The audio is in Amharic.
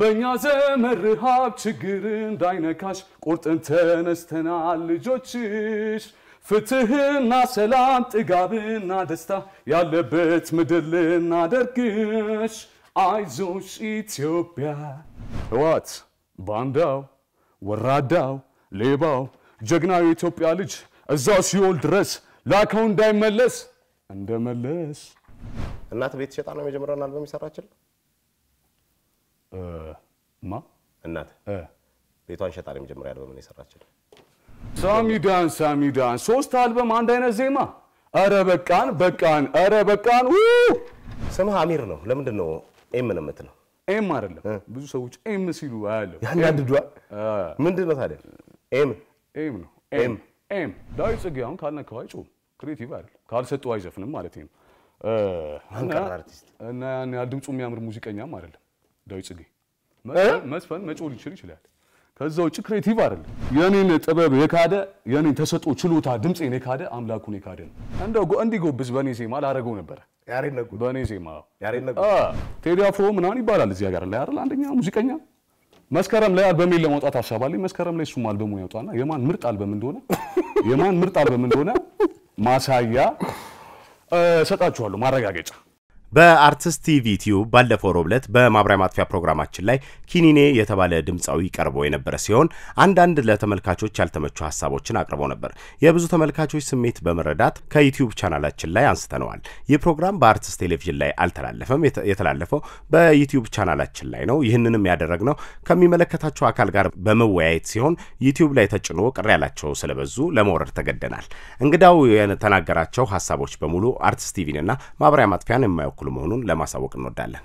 በእኛ ዘመን ረሃብ ችግር እንዳይነካሽ ቁርጥን ተነስተናል ልጆችሽ። ፍትህና ሰላም ጥጋብና ደስታ ያለበት ምድር ልናደርግሽ። አይዞሽ ኢትዮጵያ። ህዋት ባንዳው፣ ወራዳው፣ ሌባው ጀግናው የኢትዮጵያ ልጅ እዛው ሲኦል ድረስ ላከው እንዳይመለስ እንደመለስ እናት ቤት ሸጣ ነው የመጀመሪያውን አልበም ይሰራችል ማ እናት ቤቷን ሸጣ ነው መጀመሪያ አልበምን የሰራችው። ሳሚ ዳን ሳሚ ዳን ሶስት አልበም አንድ አይነት ዜማ። አረ በቃን በቃን፣ አረ በቃን። ስምህ አሚር ነው። ለምንድን ነው ኤም ነው የምትለው? ኤም አይደለም። ብዙ ሰዎች ኤም ሲሉ አያለሁ። ያናድዷል። ምንድን ነው ታዲያ? ኤም ኤም ነው ኤም ኤም። ዳዊት ጽጌ አሁን ካልነካው አይጮህም፣ ክሬቲቭ አይደለም። ካልሰጠው አይዘፍንም ማለት ነው። እና ያን ድምፁ የሚያምር ሙዚቀኛም አይደለም። ዳዊት ጽጌ መዝፈን ሊችል ይችላል። ከዛ ውጭ ክሬቲቭ አይደለም። የኔን ጥበብ የካደ የኔን ተሰጦ ችሎታ ድምፄን የካደ አምላኩን የካደ ነው። እንደው እንዲጎብዝ በእኔ ዜማ ነበረ። በእኔ ዜማ ቴዲ አፍሮ ምናምን ይባላል እዚህ ሀገር ላይ አይደል? አንደኛ ሙዚቀኛ መስከረም ላይ አልበሜን ለማውጣት ሀሳብ አለኝ። መስከረም ላይ እሱም አልበሙን ያውጣና የማን ምርጥ አልበም እንደሆነ የማን ምርጥ አልበም እንደሆነ ማሳያ እሰጣችኋለሁ ማረጋገጫ በአርቲስት ቲቪ ቲዩብ ባለፈው ሮብ ዕለት በማብሪያ ማጥፊያ ፕሮግራማችን ላይ ኪኒኔ የተባለ ድምፃዊ ቀርቦ የነበረ ሲሆን አንዳንድ ለተመልካቾች ያልተመቹ ሀሳቦችን አቅርበው ነበር። የብዙ ተመልካቾች ስሜት በመረዳት ከዩቲዩብ ቻናላችን ላይ አንስተነዋል። ይህ ፕሮግራም በአርቲስት ቴሌቪዥን ላይ አልተላለፈም። የተላለፈው በዩቲዩብ ቻናላችን ላይ ነው። ይህንንም ያደረግነው ከሚመለከታቸው አካል ጋር በመወያየት ሲሆን ዩቲዩብ ላይ ተጭኖ ቅር ያላቸው ስለበዙ ለመውረድ ተገደናል። እንግዳው የተናገራቸው ሀሳቦች በሙሉ አርቲስት ቲቪንና ማብሪያ ማጥፊያን የማይወክሉ በኩል መሆኑን ለማሳወቅ እንወዳለን።